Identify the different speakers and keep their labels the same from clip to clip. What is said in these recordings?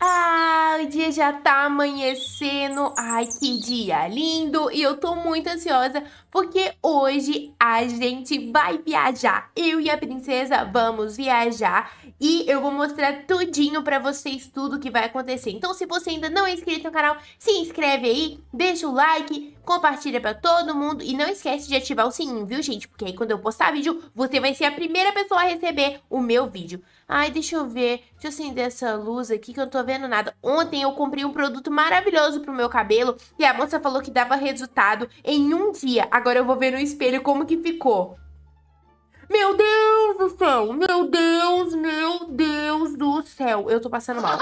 Speaker 1: Ah, o dia já tá amanhecendo. Ai, que dia lindo! E eu tô muito ansiosa porque hoje a gente vai viajar. Eu e a princesa vamos viajar e eu vou mostrar tudinho para vocês tudo que vai acontecer. Então, se você ainda não é inscrito no canal, se inscreve aí, deixa o like, compartilha para todo mundo e não esquece de ativar o sininho, viu, gente? Porque aí quando eu postar vídeo, você vai ser a primeira pessoa a receber o meu vídeo. Ai, deixa eu ver, deixa eu acender essa luz aqui que eu não tô vendo nada. Ontem eu comprei um produto maravilhoso pro meu cabelo e a moça falou que dava resultado em um dia. Agora eu vou ver no espelho como que ficou. Meu Deus do céu, meu Deus, meu Deus do céu. Eu tô passando mal.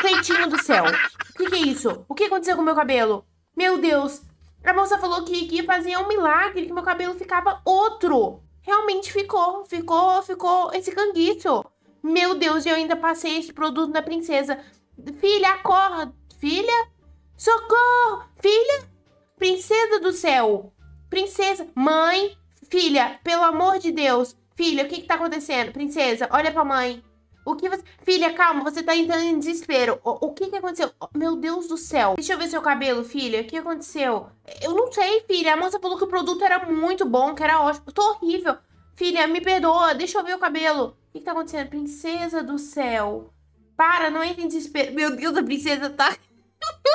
Speaker 1: Feitinho do céu. O que, que é isso? O que aconteceu com o meu cabelo? Meu Deus, a moça falou que, que fazia um milagre, que meu cabelo ficava outro. Realmente ficou, ficou, ficou esse canguito. Meu Deus, eu ainda passei esse produto na princesa. Filha, acorda. Filha? Socorro! Filha? Princesa do céu! Princesa! Mãe! Filha, pelo amor de Deus! Filha, o que que tá acontecendo? Princesa, olha pra mãe. O que você. Filha, calma, você tá entrando em desespero. O, o que que aconteceu? Oh, meu Deus do céu. Deixa eu ver seu cabelo, filha. O que aconteceu? Eu não sei, filha. A moça falou que o produto era muito bom, que era ótimo. tô horrível. Filha, me perdoa. Deixa eu ver o cabelo. O que, que tá acontecendo? Princesa do céu. Para, não entre em desespero. Meu Deus, a princesa tá.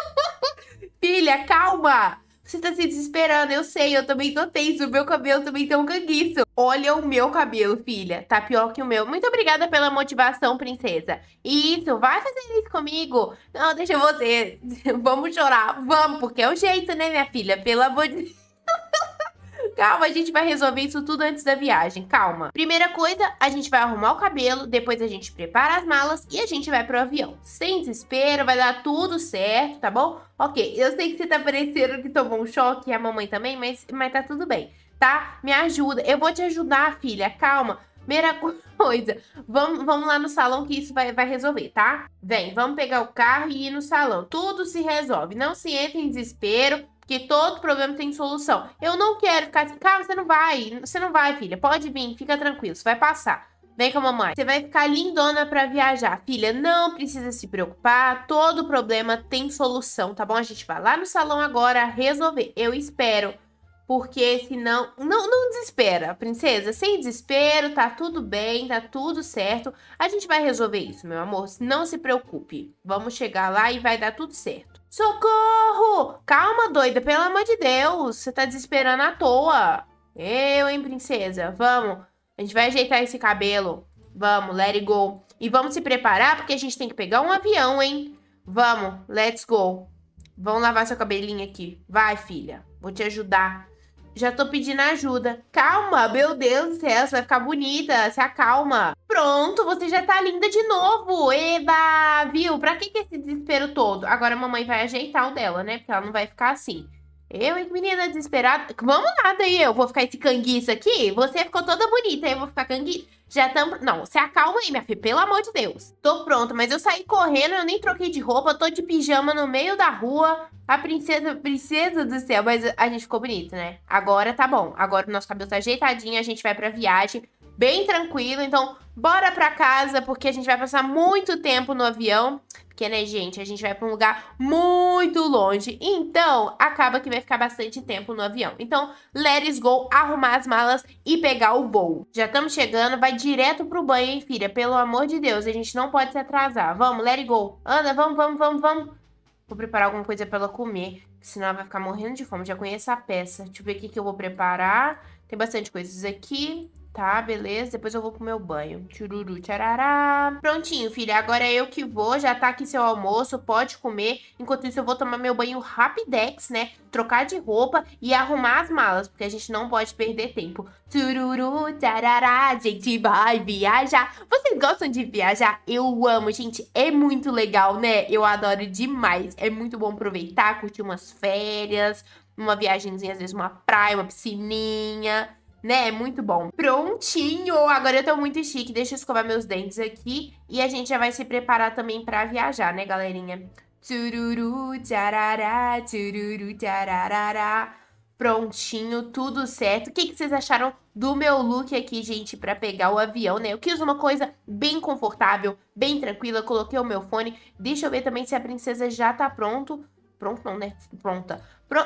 Speaker 1: filha, calma. Você tá se desesperando, eu sei, eu também tô tenso, o meu cabelo também tá um canguiço. Olha o meu cabelo, filha, tá pior que o meu. Muito obrigada pela motivação, princesa. Isso, vai fazer isso comigo. Não, deixa você. vamos chorar, vamos, porque é o jeito, né, minha filha? Pelo amor de Deus. Calma, a gente vai resolver isso tudo antes da viagem, calma. Primeira coisa, a gente vai arrumar o cabelo, depois a gente prepara as malas e a gente vai pro avião. Sem desespero, vai dar tudo certo, tá bom? Ok, eu sei que você tá parecendo que tomou um choque e a mamãe também, mas, mas tá tudo bem, tá? Me ajuda, eu vou te ajudar, filha, calma. Primeira coisa, vamos, vamos lá no salão que isso vai, vai resolver, tá? Vem, vamos pegar o carro e ir no salão. Tudo se resolve. Não se entre em desespero. Que todo problema tem solução. Eu não quero ficar assim, cara, você não vai, você não vai, filha. Pode vir, fica tranquilo, vai passar. Vem com a mamãe. Você vai ficar lindona para viajar. Filha, não precisa se preocupar. Todo problema tem solução, tá bom? A gente vai lá no salão agora resolver. Eu espero. Porque senão. Não, não desespera, princesa. Sem desespero, tá tudo bem, tá tudo certo. A gente vai resolver isso, meu amor. Não se preocupe. Vamos chegar lá e vai dar tudo certo. Socorro! Calma, doida, pelo amor de Deus. Você tá desesperando à toa. Eu, hein, princesa? Vamos. A gente vai ajeitar esse cabelo. Vamos, let it go. E vamos se preparar, porque a gente tem que pegar um avião, hein? Vamos, let's go. Vamos lavar seu cabelinho aqui. Vai, filha. Vou te ajudar. Já tô pedindo ajuda. Calma, meu Deus do céu, você vai ficar bonita. Se acalma. Pronto, você já tá linda de novo. Eba, viu? Pra que, que esse desespero todo? Agora a mamãe vai ajeitar o dela, né? Porque ela não vai ficar assim. Eu, hein, menina desesperada. Vamos lá daí. eu vou ficar esse canguiço aqui. Você ficou toda bonita, eu vou ficar canguiço. Já tamo. Não, se acalma aí, minha filha, pelo amor de Deus. Tô pronta, mas eu saí correndo, eu nem troquei de roupa, tô de pijama no meio da rua. A princesa, princesa do céu, mas a gente ficou bonita, né? Agora tá bom. Agora o nosso cabelo tá ajeitadinho, a gente vai pra viagem bem tranquilo. Então, bora pra casa, porque a gente vai passar muito tempo no avião. Porque, né, gente, a gente vai pra um lugar muito longe. Então, acaba que vai ficar bastante tempo no avião. Então, let's go, arrumar as malas e pegar o voo. Já estamos chegando, vai direto pro banho, hein, filha? Pelo amor de Deus, a gente não pode se atrasar. Vamos, let's go. Ana, vamos, vamos, vamos, vamos. Vou preparar alguma coisa pra ela comer, senão ela vai ficar morrendo de fome. Já conheço a peça. Deixa eu ver o que eu vou preparar. Tem bastante coisas aqui tá? Beleza? Depois eu vou pro meu banho. Tururu, tcharará. Prontinho, filha. Agora é eu que vou. Já tá aqui seu almoço. Pode comer. Enquanto isso, eu vou tomar meu banho rapidex, né? Trocar de roupa e arrumar as malas, porque a gente não pode perder tempo. Chururu, tcharará. Gente, vai viajar. Vocês gostam de viajar? Eu amo, gente. É muito legal, né? Eu adoro demais. É muito bom aproveitar, curtir umas férias, uma viagemzinha, às vezes uma praia, uma piscininha né? é Muito bom. Prontinho! Agora eu tô muito chique. Deixa eu escovar meus dentes aqui. E a gente já vai se preparar também pra viajar, né, galerinha? Tururu, tcharará, tururu, tcharará. Prontinho, tudo certo. O que, que vocês acharam do meu look aqui, gente, para pegar o avião, né? Eu quis uma coisa bem confortável, bem tranquila. Coloquei o meu fone. Deixa eu ver também se a princesa já tá pronto. Pronto não, né? Pronta.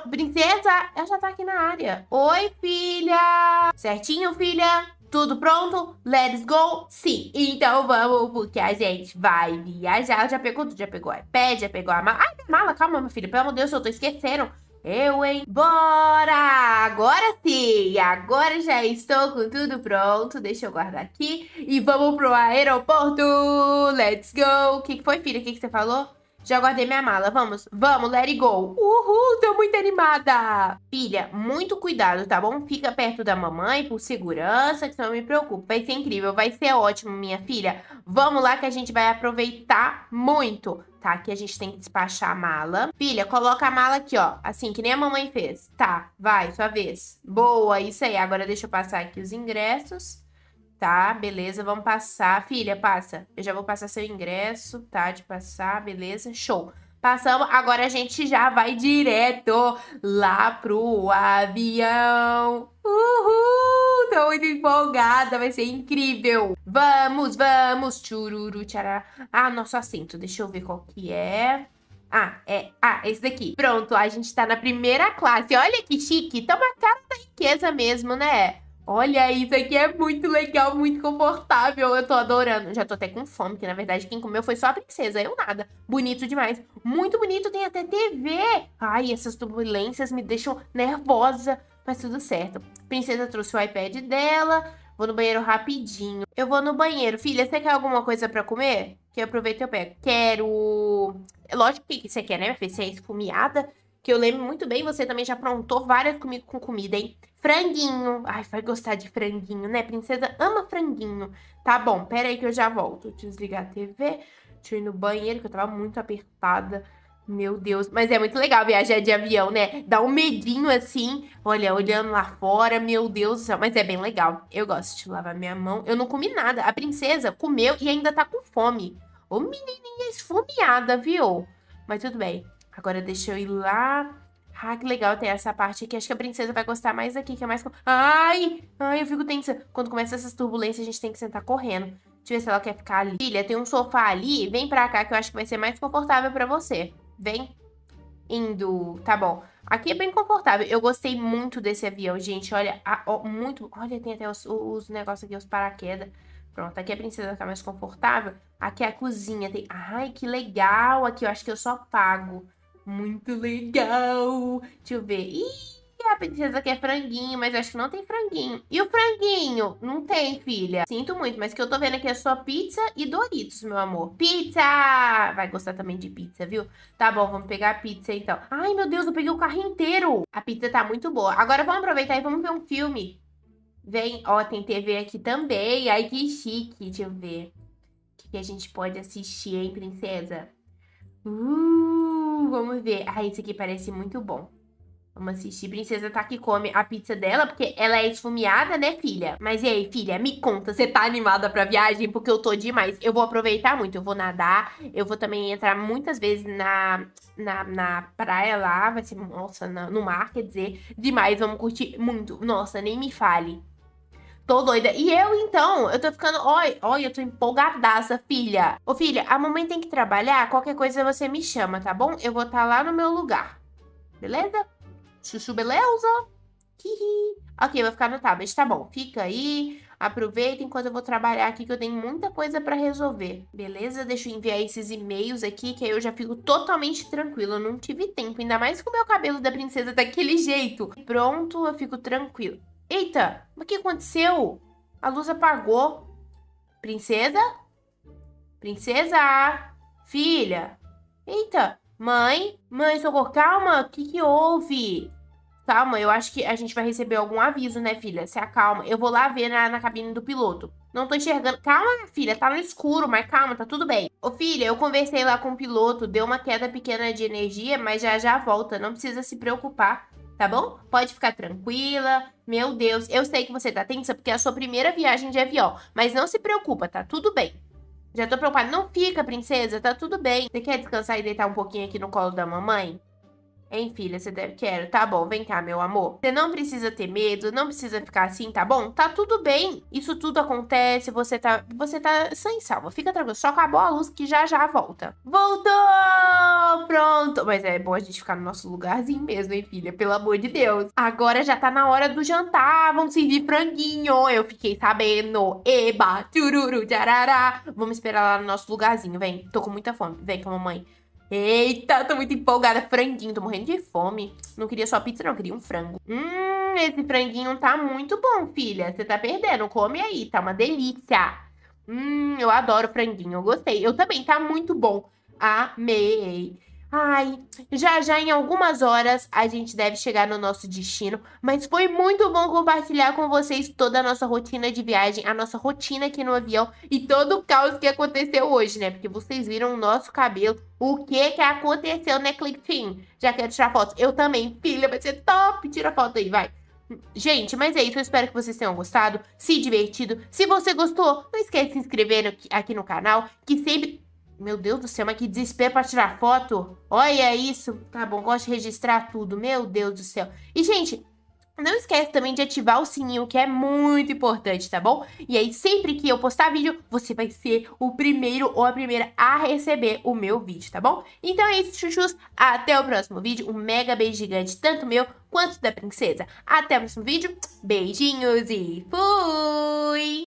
Speaker 1: Princesa, ela já tá aqui na área. Oi, filha! Certinho, filha? Tudo pronto? Let's go? Sim. Então vamos, porque a gente vai viajar. Eu já pegou tudo, já pegou o iPad, já pegou a mala. Ai, mala, calma, minha filha. Pelo amor de Deus, eu tô esquecendo. Eu, hein? Bora! Agora sim! Agora já estou com tudo pronto. Deixa eu guardar aqui. E vamos pro aeroporto! Let's go! O que, que foi, filha? O que, que você falou? Já guardei minha mala, vamos, vamos, let it go. Uhul, tô muito animada. Filha, muito cuidado, tá bom? Fica perto da mamãe por segurança, que não me preocupe. Vai ser incrível, vai ser ótimo, minha filha. Vamos lá que a gente vai aproveitar muito. Tá, aqui a gente tem que despachar a mala. Filha, coloca a mala aqui, ó. Assim, que nem a mamãe fez. Tá, vai, sua vez. Boa, isso aí. Agora deixa eu passar aqui os ingressos. Tá, beleza, vamos passar. Filha, passa. Eu já vou passar seu ingresso, tá? De passar, beleza. Show. Passamos, agora a gente já vai direto lá pro avião. Uhul! Tô muito empolgada, vai ser incrível. Vamos, vamos, chururu tchará. Ah, nosso assento, deixa eu ver qual que é. Ah, é. Ah, esse daqui. Pronto, a gente tá na primeira classe. Olha que chique. Tá uma cara da riqueza mesmo, né? Olha, isso aqui é muito legal, muito confortável. Eu tô adorando. Já tô até com fome, que na verdade quem comeu foi só a princesa, eu nada. Bonito demais. Muito bonito, tem até TV. Ai, essas turbulências me deixam nervosa. Mas tudo certo. Princesa trouxe o iPad dela. Vou no banheiro rapidinho. Eu vou no banheiro. Filha, você quer alguma coisa pra comer? Que eu aproveito e eu pego. Quero... Lógico que você quer, né, minha filha? é esfumeada que eu lembro muito bem, você também já aprontou várias comigo com comida, hein? Franguinho. Ai, vai gostar de franguinho, né? Princesa ama franguinho. Tá bom, pera aí que eu já volto. Desligar a TV, deixa eu ir no banheiro, que eu tava muito apertada. Meu Deus, mas é muito legal viajar de avião, né? Dá um medinho assim, olha, olhando lá fora, meu Deus do céu, mas é bem legal. Eu gosto de lavar minha mão. Eu não comi nada. A princesa comeu e ainda tá com fome. Ô menininha esfomeada, viu? Mas tudo bem. Agora deixa eu ir lá. Ah, que legal ter essa parte aqui. Acho que a princesa vai gostar mais aqui, que é mais... Ai! Ai, eu fico tensa. Quando começa essas turbulências, a gente tem que sentar correndo. Deixa eu ver se ela quer ficar ali. Filha, tem um sofá ali. Vem pra cá que eu acho que vai ser mais confortável pra você. Vem. Indo. Tá bom. Aqui é bem confortável. Eu gostei muito desse avião, gente. Olha, a, ó, muito... Olha, tem até os, os negócios aqui, os paraquedas. Pronto, aqui a princesa ficar mais confortável. Aqui é a cozinha. Tem... Ai, que legal. Aqui eu acho que eu só pago. Muito legal. Deixa eu ver. Ih, a princesa quer franguinho, mas acho que não tem franguinho. E o franguinho? Não tem, filha. Sinto muito, mas o que eu tô vendo aqui é só pizza e Doritos, meu amor. Pizza! Vai gostar também de pizza, viu? Tá bom, vamos pegar a pizza então. Ai, meu Deus, eu peguei o carro inteiro. A pizza tá muito boa. Agora vamos aproveitar e vamos ver um filme. Vem, ó, tem TV aqui também. Ai, que chique. Deixa eu ver. O que, que a gente pode assistir, hein, princesa? Uh! vamos ver. Ah, isso aqui parece muito bom. Vamos assistir. Princesa tá que come a pizza dela, porque ela é esfumeada, né, filha? Mas e aí, filha, me conta, você tá animada pra viagem? Porque eu tô demais. Eu vou aproveitar muito, eu vou nadar, eu vou também entrar muitas vezes na, na, na praia lá, vai ser, nossa, na, no mar, quer dizer, demais, vamos curtir muito. Nossa, nem me fale. Tô doida. E eu, então, eu tô ficando. Oi, oi, eu tô empolgadaça, filha. Ô, filha, a mamãe tem que trabalhar. Qualquer coisa você me chama, tá bom? Eu vou estar tá lá no meu lugar. Beleza? Chuchu, beleza? Hihi. Ok, eu vou ficar no tablet. Tá bom, fica aí. Aproveita enquanto eu vou trabalhar aqui, que eu tenho muita coisa para resolver. Beleza? Deixa eu enviar esses e-mails aqui, que aí eu já fico totalmente tranquila. Eu não tive tempo, ainda mais com o meu cabelo da princesa daquele jeito. Pronto, eu fico tranquila. Eita, o que aconteceu? A luz apagou. Princesa? Princesa? Filha? Eita, mãe? Mãe, socorro, calma, o que, que houve? Calma, eu acho que a gente vai receber algum aviso, né, filha? Se acalma. Eu vou lá ver na, na cabine do piloto. Não tô enxergando. Calma, filha, tá no escuro, mas calma, tá tudo bem. Ô, filha, eu conversei lá com o piloto, deu uma queda pequena de energia, mas já já volta, não precisa se preocupar tá bom? Pode ficar tranquila. Meu Deus, eu sei que você tá tensa porque é a sua primeira viagem de avião, mas não se preocupa, tá tudo bem. Já tô preocupada. Não fica, princesa, tá tudo bem. Você quer descansar e deitar um pouquinho aqui no colo da mamãe? Hein, filha, você deve quero. Tá bom, vem cá, meu amor. Você não precisa ter medo, não precisa ficar assim, tá bom? Tá tudo bem. Isso tudo acontece, você tá, você tá sem salva. Fica tranquilo, só acabou a luz que já já volta. Voltou! pronto. Mas é bom a gente ficar no nosso lugarzinho mesmo, hein, filha? Pelo amor de Deus. Agora já tá na hora do jantar, vamos servir franguinho. Eu fiquei sabendo. Eba, tururu, jarará. Vamos esperar lá no nosso lugarzinho, vem. Tô com muita fome, vem com a mamãe. Eita, tô muito empolgada. Franguinho, tô morrendo de fome. Não queria só pizza, não, queria um frango. Hum, esse franguinho tá muito bom, filha. Você tá perdendo. Come aí, tá uma delícia. Hum, eu adoro franguinho, eu gostei. Eu também, tá muito bom. Amei. Ai, já já em algumas horas a gente deve chegar no nosso destino, mas foi muito bom compartilhar com vocês toda a nossa rotina de viagem, a nossa rotina aqui no avião e todo o caos que aconteceu hoje, né? Porque vocês viram o nosso cabelo, o que que aconteceu, né, Click Team? Já quero tirar foto. Eu também, filha, vai ser top. Tira foto aí, vai. Gente, mas é isso. Eu espero que vocês tenham gostado, se divertido. Se você gostou, não esquece de se inscrever aqui no canal, que sempre meu Deus do céu, mas que desespero para tirar foto. Olha isso. Tá bom, gosto de registrar tudo. Meu Deus do céu. E, gente, não esquece também de ativar o sininho, que é muito importante, tá bom? E aí, sempre que eu postar vídeo, você vai ser o primeiro ou a primeira a receber o meu vídeo, tá bom? Então é isso, chuchus. Até o próximo vídeo. Um mega beijo gigante, tanto meu quanto da princesa. Até o próximo vídeo. Beijinhos e fui!